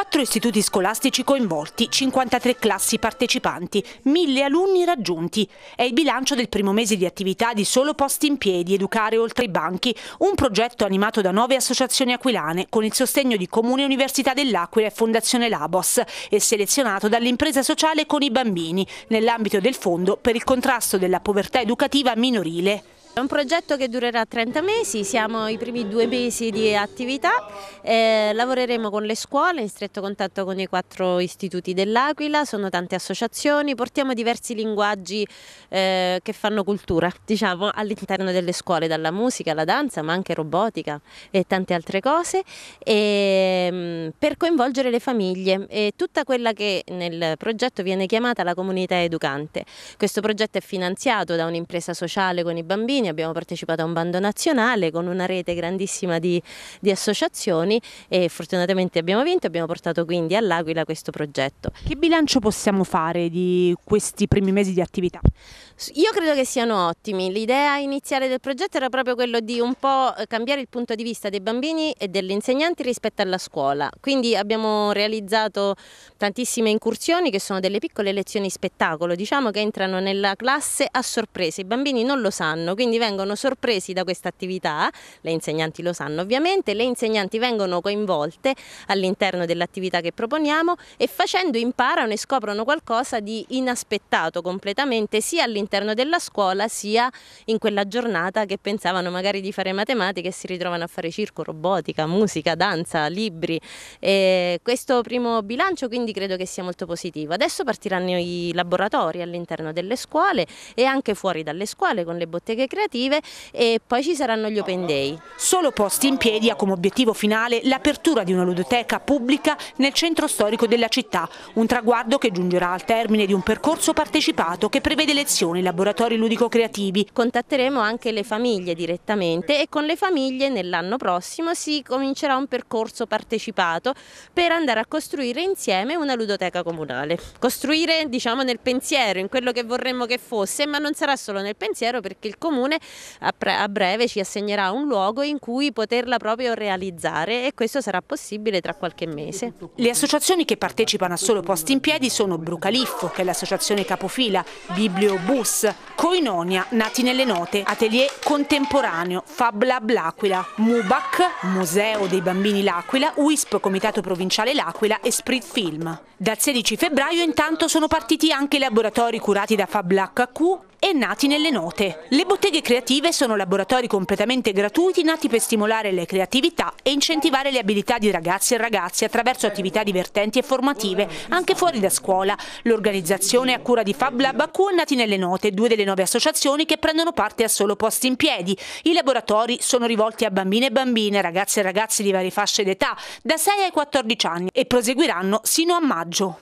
Quattro istituti scolastici coinvolti, 53 classi partecipanti, 1000 alunni raggiunti. È il bilancio del primo mese di attività di Solo Posti in Piedi, Educare Oltre i Banchi, un progetto animato da nove associazioni aquilane con il sostegno di Comune Università dell'Aquila e Fondazione Labos e selezionato dall'impresa sociale con i bambini nell'ambito del Fondo per il contrasto della povertà educativa minorile. È un progetto che durerà 30 mesi, siamo i primi due mesi di attività, eh, lavoreremo con le scuole in stretto contatto con i quattro istituti dell'Aquila, sono tante associazioni, portiamo diversi linguaggi eh, che fanno cultura diciamo, all'interno delle scuole, dalla musica alla danza ma anche robotica e tante altre cose, e, ehm, per coinvolgere le famiglie e tutta quella che nel progetto viene chiamata la comunità educante. Questo progetto è finanziato da un'impresa sociale con i bambini, cittadini, abbiamo partecipato a un bando nazionale con una rete grandissima di, di associazioni e fortunatamente abbiamo vinto e abbiamo portato quindi all'Aquila questo progetto. Che bilancio possiamo fare di questi primi mesi di attività? Io credo che siano ottimi. L'idea iniziale del progetto era proprio quello di un po' eh, cambiare il punto di vista dei bambini e degli insegnanti rispetto alla scuola. Quindi abbiamo realizzato tantissime incursioni che sono delle piccole lezioni spettacolo, diciamo che entrano nella classe a sorpresa. I bambini non lo sanno, quindi vengono sorpresi da questa attività. Le insegnanti lo sanno ovviamente, le insegnanti vengono coinvolte all'interno dell'attività che proponiamo e facendo imparano e scoprono qualcosa di inaspettato completamente sia all'interno all'interno della scuola sia in quella giornata che pensavano magari di fare matematica e si ritrovano a fare circo, robotica, musica, danza, libri. E questo primo bilancio quindi credo che sia molto positivo. Adesso partiranno i laboratori all'interno delle scuole e anche fuori dalle scuole con le botteghe creative e poi ci saranno gli open day. Solo Posti in Piedi ha come obiettivo finale l'apertura di una ludoteca pubblica nel centro storico della città, un traguardo che giungerà al termine di un percorso partecipato che prevede lezioni i laboratori ludico-creativi. Contatteremo anche le famiglie direttamente e con le famiglie nell'anno prossimo si comincerà un percorso partecipato per andare a costruire insieme una ludoteca comunale. Costruire diciamo nel pensiero, in quello che vorremmo che fosse, ma non sarà solo nel pensiero perché il comune a breve ci assegnerà un luogo in cui poterla proprio realizzare e questo sarà possibile tra qualche mese. Le associazioni che partecipano a Solo Posti in Piedi sono Brucaliffo, che è l'associazione capofila, Biblio Bibliobu, Mus, Coinonia, Nati nelle Note, Atelier Contemporaneo, Fab Lab L'Aquila, Mubac, Museo dei Bambini L'Aquila, WISP Comitato Provinciale L'Aquila e Sprit Film. Dal 16 febbraio intanto sono partiti anche i laboratori curati da Fab LHQ e Nati nelle Note. Le botteghe creative sono laboratori completamente gratuiti nati per stimolare le creatività e incentivare le abilità di ragazzi e ragazze attraverso attività divertenti e formative, anche fuori da scuola. L'organizzazione a cura di Fab Lab a è Nati nelle Note, due delle nove associazioni che prendono parte a solo posti in piedi. I laboratori sono rivolti a bambine e bambine, ragazze e ragazzi di varie fasce d'età, da 6 ai 14 anni e proseguiranno sino a maggio.